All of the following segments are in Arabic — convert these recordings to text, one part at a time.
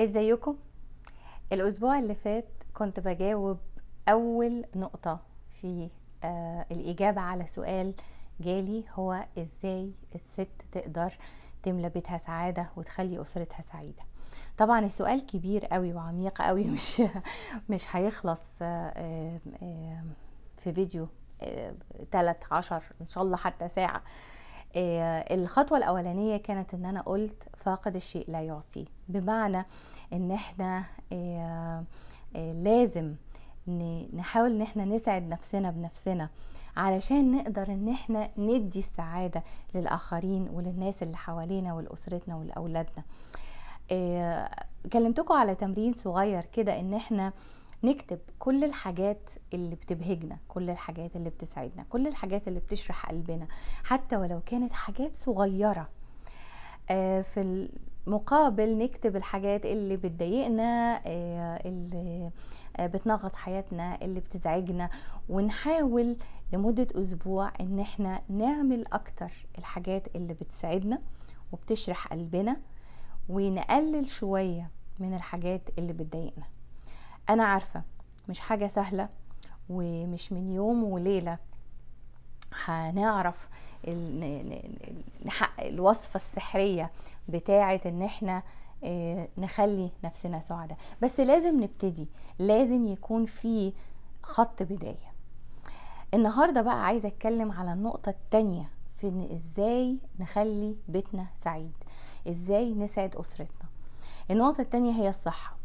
ازيكم الاسبوع اللي فات كنت بجاوب اول نقطة في آه الاجابة على سؤال جالي هو ازاي الست تقدر تملى بيتها سعادة وتخلي اسرتها سعيدة طبعا السؤال كبير قوي وعميق قوي مش مش هيخلص آه آه في فيديو ثلاث آه، عشر ان شاء الله حتى ساعة آه، الخطوة الأولانية كانت إن أنا قلت فاقد الشيء لا يعطيه بمعنى إن إحنا آه، آه، لازم نحاول إن إحنا نسعد نفسنا بنفسنا علشان نقدر ان احنا ندي السعادة للآخرين وللناس اللي حوالينا ولأسرتنا ولأولادنا كلمتكم على تمرين صغير كده ان احنا نكتب كل الحاجات اللي بتبهجنا كل الحاجات اللي بتسعدنا كل الحاجات اللي بتشرح قلبنا حتى ولو كانت حاجات صغيره آه، في المقابل نكتب الحاجات اللي بتضايقنا آه، اللي آه، بتنغط حياتنا اللي بتزعجنا ونحاول لمدة أسبوع إن احنا نعمل أكتر الحاجات اللي بتسعدنا وبتشرح قلبنا ونقلل شوية من الحاجات اللي بتضايقنا انا عارفه مش حاجه سهله ومش من يوم وليله هنعرف نحقق الوصفه السحريه بتاعه ان احنا آه، نخلي نفسنا سعداء بس لازم نبتدي لازم يكون في خط بدايه النهارده بقى عايزه اتكلم على النقطه التانية في ان ازاي نخلي بيتنا سعيد ازاي نسعد اسرتنا النقطه التانية هي الصحه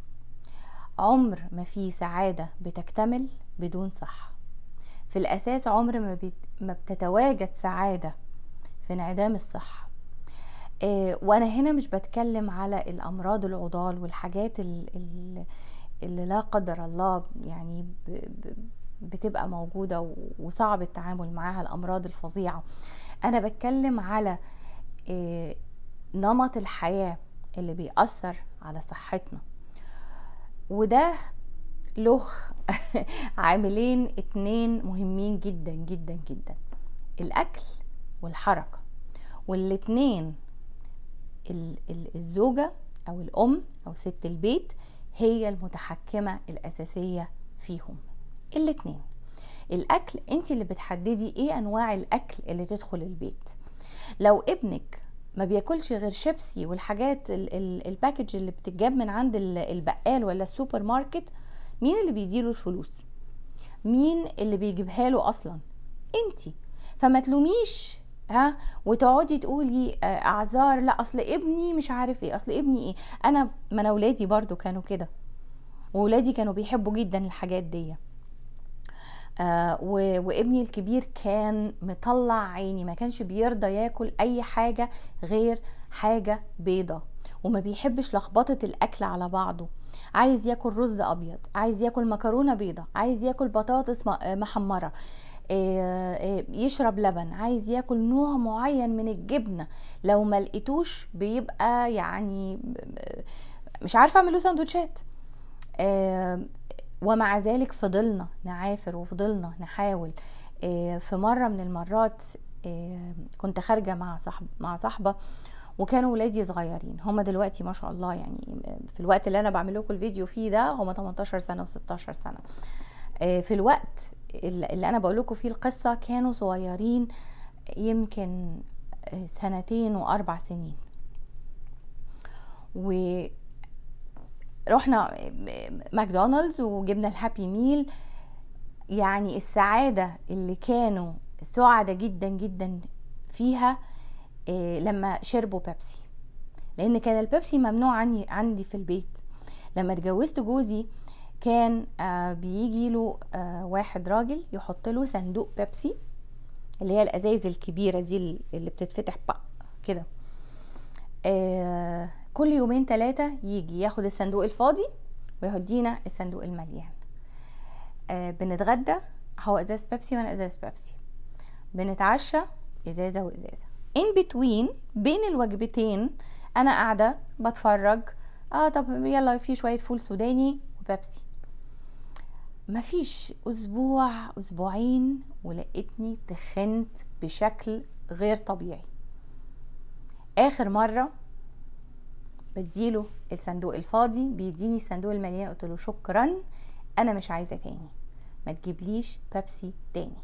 عمر ما في سعادة بتكتمل بدون صحة في الأساس عمر ما, بيت... ما بتتواجد سعادة في انعدام الصحة إيه وأنا هنا مش بتكلم على الأمراض العضال والحاجات اللي, اللي لا قدر الله يعني ب... ب... بتبقى موجودة وصعب التعامل معاها الأمراض الفظيعة أنا بتكلم على إيه نمط الحياة اللي بيأثر على صحتنا وده له عاملين اتنين مهمين جدا جدا جدا الاكل والحركه والاتنين الزوجه او الام او ست البيت هي المتحكمه الاساسيه فيهم الاتنين الاكل انت اللي بتحددي ايه انواع الاكل اللي تدخل البيت لو ابنك ما بياكلش غير شيبسي والحاجات الباكج اللي بتتجاب من عند البقال ولا السوبر ماركت مين اللي بيديله الفلوس مين اللي بيجيبها له اصلا انت فما تلوميش ها وتقعدي تقولي آه، اعذار لا اصل ابني مش عارف ايه اصل ابني ايه انا ما انا اولادي برضو كانوا كده واولادي كانوا بيحبوا جدا الحاجات دي آه، وابني الكبير كان مطلع عيني ما كانش بيرضى ياكل اي حاجه غير حاجه بيضه وما بيحبش لخبطه الاكل على بعضه عايز ياكل رز ابيض عايز ياكل مكرونه بيضه عايز ياكل بطاطس آه، محمره آه، يشرب لبن عايز ياكل نوع معين من الجبنه لو ما لقيتوش بيبقى يعني مش عارفه اعمل له سندوتشات ومع ذلك فضلنا نعافر وفضلنا نحاول آه، في مرة من المرات آه، كنت خارجة مع صاحب مع صاحبة وكانوا ولادي صغيرين هما دلوقتي ما شاء الله يعني في الوقت اللي انا بعمل لكم الفيديو فيه ده هما 18 سنة و16 سنة آه، في الوقت اللي انا بقول لكم فيه القصة كانوا صغيرين يمكن سنتين واربع سنين رحنا ماكدونالدز وجبنا الهابي ميل يعني السعادة اللي كانوا سعدة جدا جدا فيها آه، لما شربوا بيبسي لان كان البيبسي ممنوع عني عندي في البيت لما اتجوزت جوزي كان آه، بيجي له آه، واحد راجل يحط له صندوق بيبسي اللي هي الازايز الكبيره دي اللي بتتفتح بق كده كل يومين ثلاثة يجي ياخد الصندوق الفاضي ويهدينا الصندوق المليان آه بنتغدى هو ازاز بيبسي وانا ازاز بيبسي بنتعشى ازازة وازازة ان بتوين بين الوجبتين انا قاعدة بتفرج اه طب يلا في شوية فول سوداني وبيبسي مفيش اسبوع اسبوعين ولقيتني تخنت بشكل غير طبيعي اخر مره بديله الصندوق الفاضي بيديني الصندوق المليان قلت له شكرا انا مش عايزه تاني ما تجيبليش بيبسي تاني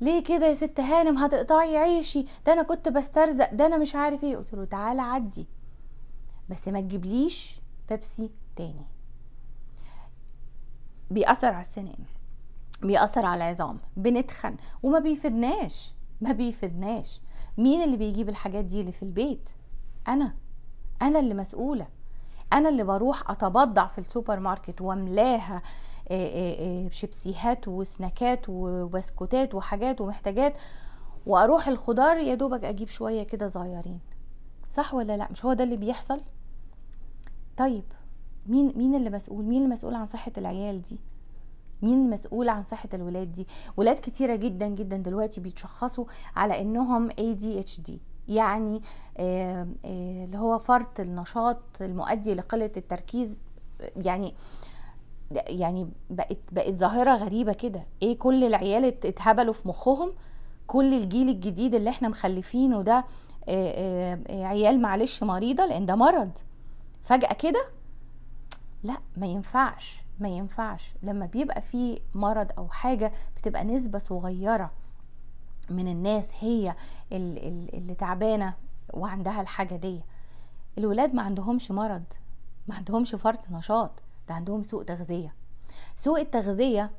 ليه كده يا ست هانم هتقطعي عيشي ده انا كنت بسترزق ده انا مش عارف ايه قلت له تعالى عدي بس ما تجيبليش بيبسي تاني بيأثر على السنان بيأثر على العظام بنتخن وما بيفيدناش ما بيفيدناش مين اللي بيجيب الحاجات دي اللي في البيت انا انا اللي مسؤوله انا اللي بروح اتبضع في السوبر ماركت واملاها آه، آه، آه، شيبسيهات وسناكات وبسكوتات وحاجات ومحتاجات واروح الخضار يا دوبك اجيب شويه كده صغيرين صح ولا لا مش هو ده اللي بيحصل طيب مين مين اللي مسؤول مين المسؤول عن صحه العيال دي مين مسؤول عن صحه الولاد دي ولاد كتيره جدا جدا دلوقتي بيتشخصوا على انهم ADHD يعني آه، آه، اللي هو فرط النشاط المؤدي لقله التركيز يعني يعني بقت بقت ظاهره غريبه كده ايه كل العيال اتهبلوا في مخهم كل الجيل الجديد اللي احنا مخلفينه ده آه، عيال معلش مريضه لان ده مرض فجاه كده لا ما ينفعش ما ينفعش لما بيبقى في مرض او حاجه بتبقى نسبه صغيره من الناس هي اللي تعبانه وعندها الحاجه دي الولاد ما عندهمش مرض ما عندهمش فرط نشاط ده عندهم سوء تغذيه سوء التغذيه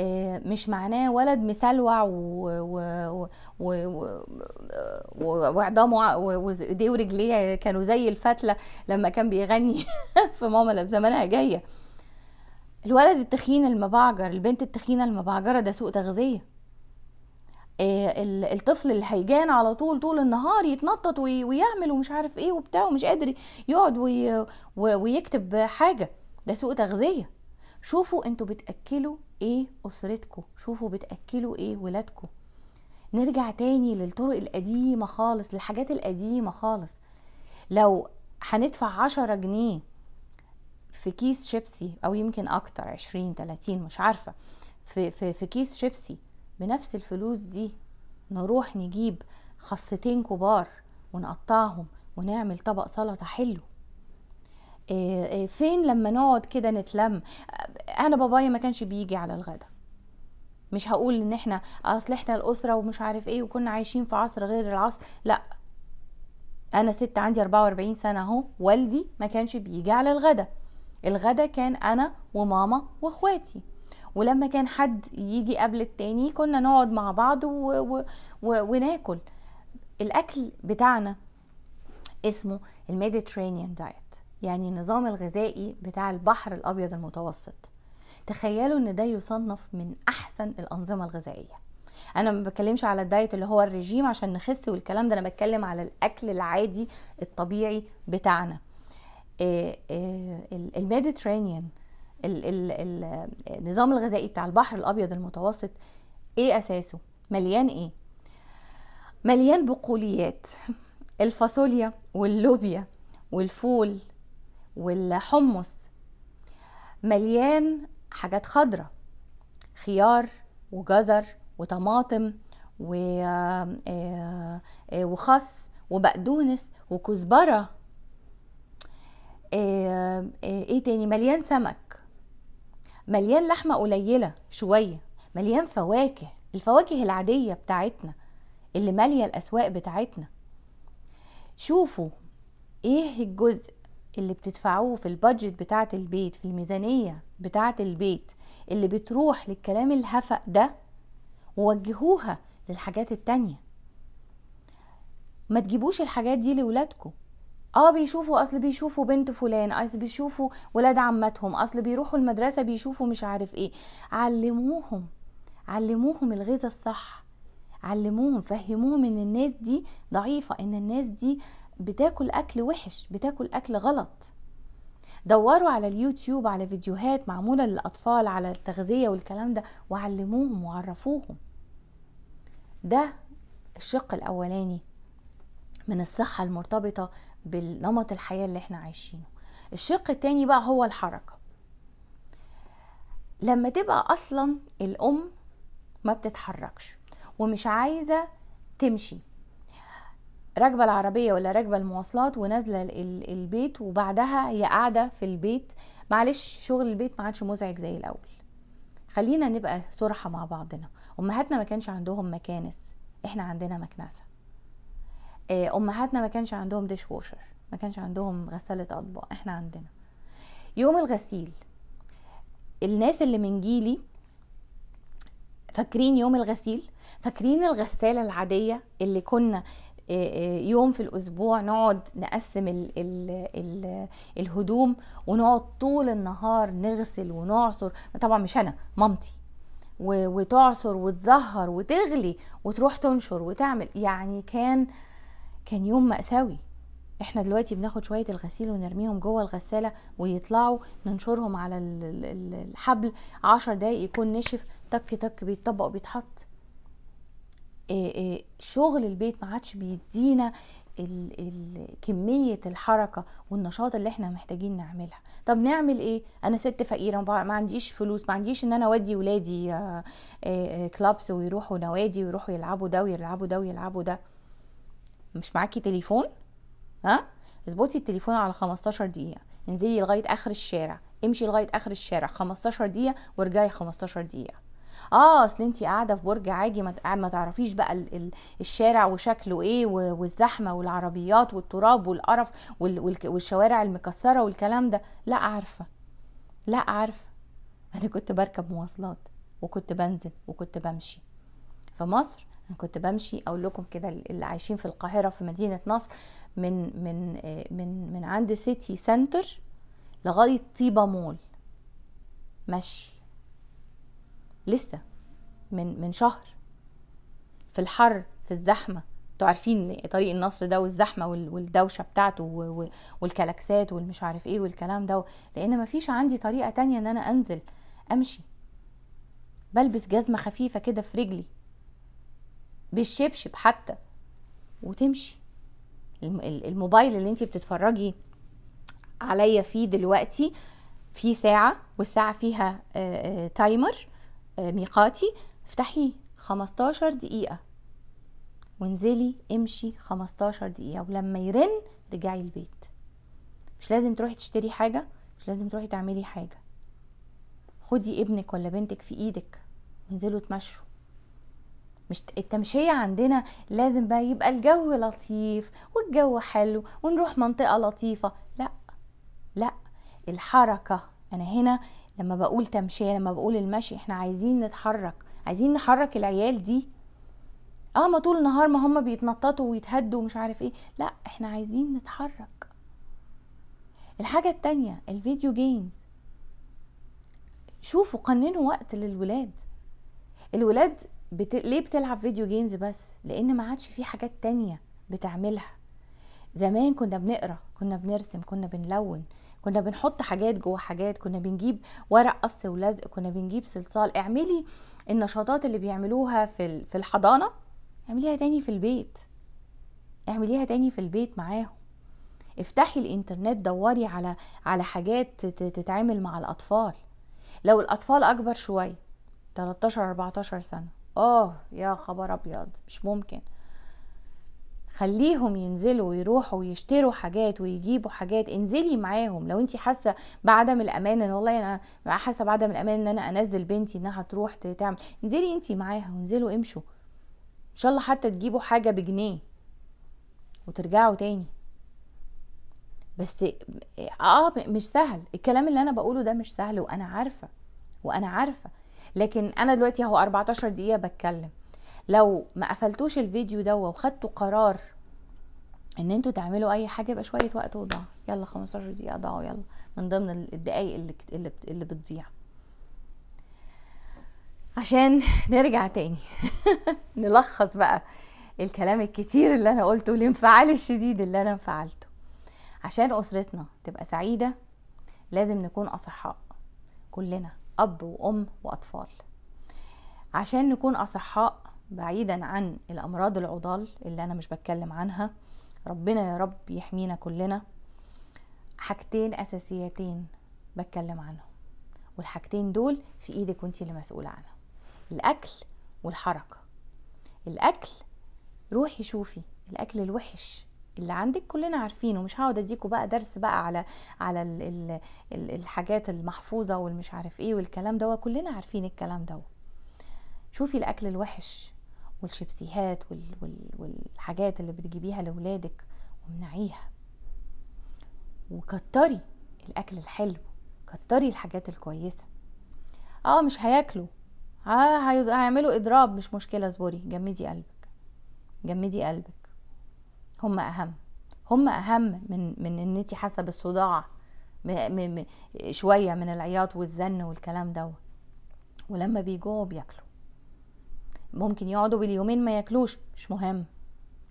آه، مش معناه ولد مسلوع وعظامه وايديه ورجليه كانوا زي الفتله لما كان بيغني في ماما لو زمانها جايه الولد التخين المبعجر البنت التخينه المبعجره ده سوء تغذيه آه، الطفل اللي هيجان على طول طول النهار يتنطط ويعمل ومش عارف ايه وبتاع ومش قادر يقعد ويكتب حاجه ده سوء تغذيه شوفوا انتوا بتاكلوا ايه اسرتكم شوفوا بتاكلوا ايه ولادكم نرجع تاني للطرق القديمه خالص للحاجات القديمه خالص لو هندفع عشرة جنيه في كيس شيبسي او يمكن اكتر عشرين تلاتين مش عارفه في في في كيس شيبسي بنفس الفلوس دي نروح نجيب خصتين كبار ونقطعهم ونعمل طبق سلطة حلو آه، آه، فين لما نقعد كده نتلم انا بابايا ما كانش بيجي على الغدا مش هقول ان احنا اصل احنا الاسره ومش عارف ايه وكنا عايشين في عصر غير العصر لا انا ست عندي 44 سنه اهو والدي ما كانش بيجي على الغدا الغدا كان انا وماما واخواتي ولما كان حد يجي قبل التاني كنا نقعد مع بعض و... و... و... وناكل الاكل بتاعنا اسمه الميديترينيان دايت يعني النظام الغذائي بتاع البحر الابيض المتوسط تخيلوا ان ده يصنف من احسن الانظمه الغذائيه انا ما بتكلمش على الدايت اللي هو الرجيم عشان نخس والكلام ده انا بتكلم على الاكل العادي الطبيعي بتاعنا آه، آه، الميديترينيان النظام الغذائي بتاع البحر الابيض المتوسط ايه اساسه مليان ايه مليان بقوليات الفاصوليا واللوبيا والفول والحمص مليان حاجات خضرة خيار وجزر وطماطم آه، آه، آه، وخس وبقدونس وكزبره ايه تاني مليان سمك مليان لحمه قليله شويه مليان فواكه الفواكه العاديه بتاعتنا اللي ماليه الاسواق بتاعتنا شوفوا ايه الجزء اللي بتدفعوه في البادجت بتاعه البيت في الميزانيه بتاعه البيت اللي بتروح للكلام الهفق ده ووجهوها للحاجات التانية ما تجيبوش الحاجات دي لولادكم اه بيشوفوا اصل بيشوفوا بنت فلان اصل بيشوفوا ولاد عمتهم اصل بيروحوا المدرسه بيشوفوا مش عارف ايه علموهم علموهم الغذاء الصح علموهم فهموهم ان الناس دي ضعيفه ان الناس دي بتاكل اكل وحش بتاكل اكل غلط دوروا على اليوتيوب على فيديوهات معموله للاطفال على التغذيه والكلام ده وعلموهم وعرفوهم ده الشق الاولاني من الصحة المرتبطة بالنمط الحياة اللي احنا عايشينه الشق التاني بقى هو الحركة لما تبقى أصلا الأم ما بتتحركش ومش عايزة تمشي راكبه العربيه ولا راكبه المواصلات ونازله البيت وبعدها هي قاعده في البيت معلش شغل البيت ما عادش مزعج زي الاول خلينا نبقى صرحة مع بعضنا امهاتنا ما كانش عندهم مكانس احنا عندنا مكنسه آه، امهاتنا ما كانش عندهم ديش ووشر ما كانش عندهم غساله اطباق احنا عندنا يوم الغسيل الناس اللي من جيلي فاكرين يوم الغسيل فاكرين الغساله العاديه اللي كنا آه، آه، يوم في الاسبوع نقعد نقسم الـ الـ الـ الهدوم ونقعد طول النهار نغسل ونعصر طبعا مش انا مامتي وتعصر وتزهر وتغلي وتروح تنشر وتعمل يعني كان كان يوم مأساوي احنا دلوقتي بناخد شويه الغسيل ونرميهم جوه الغساله ويطلعوا ننشرهم على الحبل عشر دقايق يكون نشف تك تك بيتطبق وبيتحط شغل البيت ما عادش بيدينا كمية الحركة والنشاط اللي احنا محتاجين نعملها طب نعمل ايه انا ست فقيرة ما عنديش فلوس ما عنديش ان انا اودي ولادي كلابس ويروحوا نوادي ويروحوا يلعبوا ده ويلعبوا ده ويلعبوا ده مش معاكي تليفون ها اظبطي التليفون على 15 دقيقه انزلي لغايه اخر الشارع امشي لغايه اخر الشارع 15 دقيقه وارجعي 15 دقيقه اه اصل انت قاعده في برج عاجي ما تعرفيش بقى الشارع وشكله ايه والزحمه والعربيات والتراب والقرف والشوارع المكسره والكلام ده لا عارفه لا عارفه انا كنت بركب مواصلات وكنت بنزل وكنت بمشي في مصر كنت بمشي اقول لكم كده اللي عايشين في القاهره في مدينه نصر من من آه، من من عند سيتي سنتر لغايه طيبه مول مشي لسه من من شهر في الحر في الزحمه انتوا عارفين طريق النصر ده والزحمه والدوشه بتاعته والكلاكسات والمش عارف ايه والكلام ده لان مفيش عندي طريقه تانية ان انا انزل امشي بلبس جزمه خفيفه كده في رجلي بالشبشب حتى وتمشي الموبايل اللي انت بتتفرجي عليا فيه دلوقتي في ساعة والساعة فيها تايمر آه، آه، آه، ميقاتي افتحيه 15 دقيقة وانزلي امشي 15 دقيقة ولما يرن رجعي البيت مش لازم تروحي تشتري حاجة مش لازم تروحي تعملي حاجة خدي ابنك ولا بنتك في ايدك وانزلوا اتمشوا مش التمشية عندنا لازم بقى يبقى الجو لطيف والجو حلو ونروح منطقة لطيفة لا لا الحركة انا هنا لما بقول تمشية لما بقول المشي احنا عايزين نتحرك عايزين نحرك العيال دي اه ما طول النهار ما هم بيتنططوا ويتهدوا ومش عارف ايه لا احنا عايزين نتحرك الحاجة التانية الفيديو جيمز شوفوا قننوا وقت للولاد الولاد بت... ليه بتلعب فيديو جيمز بس لان ما عادش في حاجات تانية بتعملها زمان كنا بنقرا كنا بنرسم كنا بنلون كنا بنحط حاجات جوه حاجات كنا بنجيب ورق قص ولزق كنا بنجيب صلصال اعملي النشاطات اللي بيعملوها في في الحضانه اعمليها تاني في البيت اعمليها تاني في البيت معاهم افتحي الانترنت دوري على على حاجات تتعامل مع الاطفال لو الاطفال اكبر شويه 13 14 سنه اه يا خبر ابيض مش ممكن خليهم ينزلوا ويروحوا ويشتروا حاجات ويجيبوا حاجات انزلي معاهم لو انت حاسه بعدم الامان ان والله انا حاسه بعدم الامان ان انا انزل بنتي انها تروح تعمل انزلي انت معاها وانزلوا امشوا ان شاء الله حتى تجيبوا حاجه بجنيه وترجعوا تاني بس اه مش سهل الكلام اللي انا بقوله ده مش سهل وانا عارفه وانا عارفه لكن انا دلوقتي اهو 14 دقيقه بتكلم لو ما قفلتوش الفيديو ده وخدتوا قرار ان انتوا تعملوا اي حاجه يبقى شويه وقت وضاع يلا 15 دقيقه ضاعوا يلا من ضمن الدقايق اللي اللي, اللي بتضيع عشان نرجع تاني نلخص بقى الكلام الكتير اللي انا قلته والانفعال الشديد اللي انا انفعلته عشان اسرتنا تبقى سعيده لازم نكون اصحاء كلنا أب وأم وأطفال عشان نكون أصحاء بعيدا عن الأمراض العضال اللي أنا مش بتكلم عنها ربنا يا رب يحمينا كلنا حاجتين أساسيتين بتكلم عنهم والحاجتين دول في إيدك وانتي اللي مسؤولة عنها الأكل والحركة الأكل روحي شوفي الأكل الوحش اللي عندك كلنا عارفينه مش هقعد اديكوا بقى درس بقى على على الـ الـ الـ الحاجات المحفوظه والمش عارف ايه والكلام ده كلنا عارفين الكلام ده شوفي الاكل الوحش والشيبسيهات والـ والـ والحاجات اللي بتجيبيها لاولادك وامنعيها وكتري الاكل الحلو كتري الحاجات الكويسه اه مش هياكلوا اه هيعملوا اضراب مش مشكله اصبري جمدي قلبك جمدي قلبك هم اهم هم اهم من من ان انت حاسه بالصداع شويه من العياط والزن والكلام دوت ولما بيجوعوا بياكلوا ممكن يقعدوا باليومين ما ياكلوش مش مهم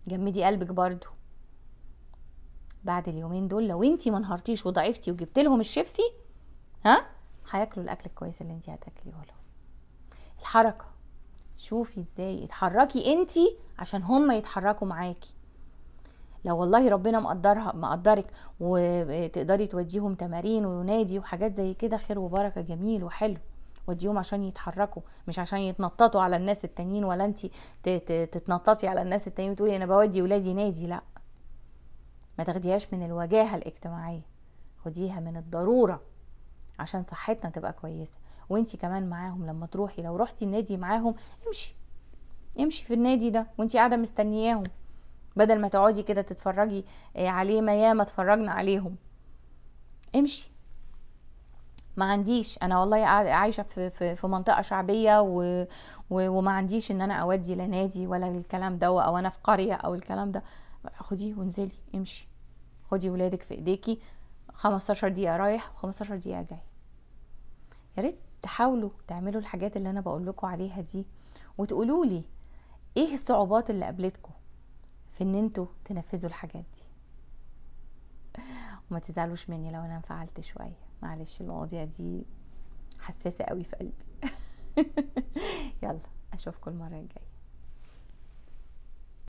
جمدي قلبك برضو بعد اليومين دول لو انتي ما انهارتيش وضعفتي وجبت لهم الشيبسي ها هياكلوا الاكل الكويس اللي انتي هتاكليه لهم الحركه شوفي ازاي اتحركي انتي عشان هم يتحركوا معاكي لو والله ربنا مقدرها مقدرك وتقدري توديهم تمارين ونادي وحاجات زي كده خير وبركه جميل وحلو وديهم عشان يتحركوا مش عشان يتنططوا على الناس التانيين ولا انت تتنططي على الناس التانيين وتقولي انا بودي ولادي نادي لا ما تاخديهاش من الوجاهه الاجتماعيه خديها من الضروره عشان صحتنا تبقى كويسه وانت كمان معاهم لما تروحي لو رحتي النادي معاهم امشي امشي في النادي ده وانت قاعده مستنياهم بدل ما تقعدي كده تتفرجي آه، عليه ما ياما اتفرجنا عليهم امشي ما عنديش انا والله عايشه في في, في منطقه شعبيه و و وما عنديش ان انا اودي لا نادي ولا الكلام ده او انا في قريه او الكلام ده خديه وانزلي امشي خدي ولادك في ايديكي 15 دقيقه رايح و15 دقيقه جاي يا ريت تحاولوا تعملوا الحاجات اللي انا بقول لكم عليها دي وتقولوا لي ايه الصعوبات اللي قابلتكم في ان انتوا تنفذوا الحاجات دي وما تزعلوش مني لو انا انفعلت شويه معلش المواضيع دي حساسه قوي في قلبي يلا اشوفكم المره الجايه